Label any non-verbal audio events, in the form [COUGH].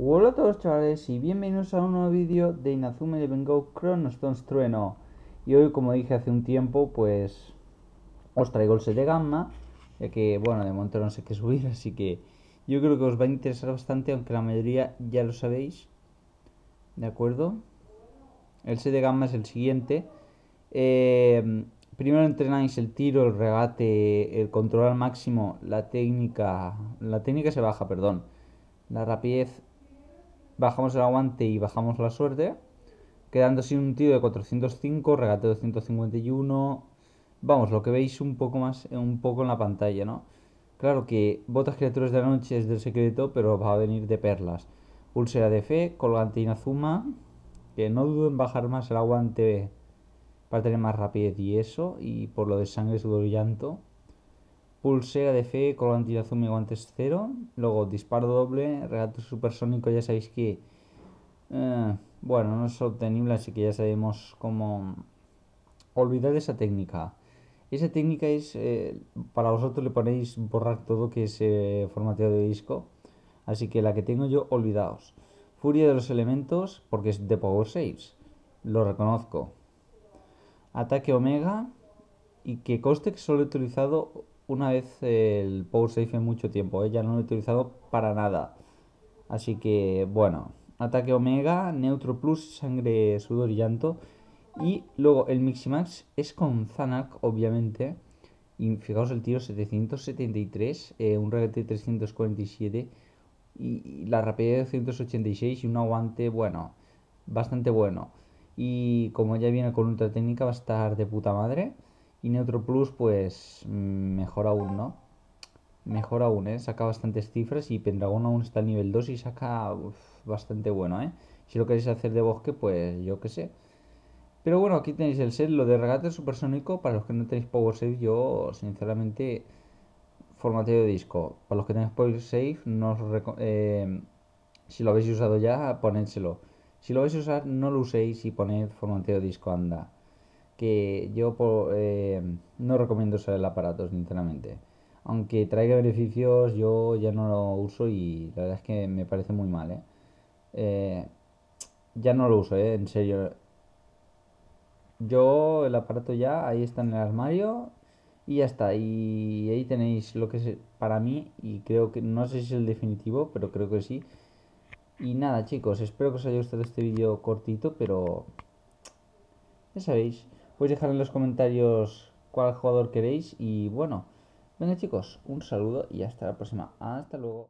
Hola a todos chavales y bienvenidos a un nuevo vídeo de Inazume Eleven Go Chronostones Trueno Y hoy como dije hace un tiempo pues os traigo el set de gamma Ya que bueno de momento no sé qué subir [LAUGHS] así que yo creo que os va a interesar bastante aunque la mayoría ya lo sabéis ¿De acuerdo? El set de gamma es el siguiente eh, Primero entrenáis el tiro, el regate, el control al máximo, la técnica... La técnica se baja, perdón la rapidez bajamos el aguante y bajamos la suerte, quedando sin un tiro de 405, Regate 251. vamos, lo que veis un poco más, eh, un poco en la pantalla, ¿no? Claro que botas criaturas de la noche es del secreto, pero va a venir de perlas. Pulsera de fe, colgante Inazuma, que no dudo en bajar más el aguante para tener más rapidez y eso, y por lo de sangre, sudor y llanto. Pulsera de fe, color anti y guantes cero. Luego disparo doble, regato supersónico, ya sabéis que... Eh, bueno, no es obtenible, así que ya sabemos cómo... Olvidad esa técnica. Esa técnica es... Eh, para vosotros le ponéis borrar todo que es eh, formateo de disco. Así que la que tengo yo, olvidaos. Furia de los elementos, porque es de Power Saves. Lo reconozco. Ataque Omega. Y que coste que solo he utilizado una vez el Power Safe en mucho tiempo, ella ¿eh? ya no lo he utilizado para nada. Así que bueno, ataque Omega, Neutro Plus, sangre, sudor y llanto. Y luego el Miximax es con Zanak, obviamente. Y fijaos el tiro 773, eh, un regate 347 y, la rapidez 286 y un aguante bueno, bastante bueno. Y como ya viene con ultra técnica va a estar de puta madre. Y Neutro Plus, pues mm, mejor aún, ¿no? Mejor aún, ¿eh? Saca bastantes cifras y Pendragon aún está en nivel 2 y saca bastante bueno, ¿eh? Si lo queréis hacer de bosque, pues yo qué sé. Pero bueno, aquí tenéis el set, lo de regate supersónico, para los que no tenéis Power Save, yo sinceramente formateo de disco. Para los que tenéis Power Save, no eh, si lo habéis usado ya, ponédselo. Si lo vais a usar, no lo uséis y poned formateo de disco anda que yo eh, no recomiendo usar el aparato, sinceramente. Aunque traiga beneficios, yo ya no lo uso y la verdad es que me parece muy mal. ¿eh? Eh, ya no lo uso, ¿eh? en serio. Yo el aparato ya, ahí está en el armario y ya está. Y ahí tenéis lo que es para mí y creo que, no sé si es el definitivo, pero creo que sí. Y nada chicos, espero que os haya gustado este vídeo cortito, pero ya sabéis. Podéis dejar en los comentarios cuál jugador queréis y bueno, venga chicos, un saludo y hasta la próxima. Hasta luego.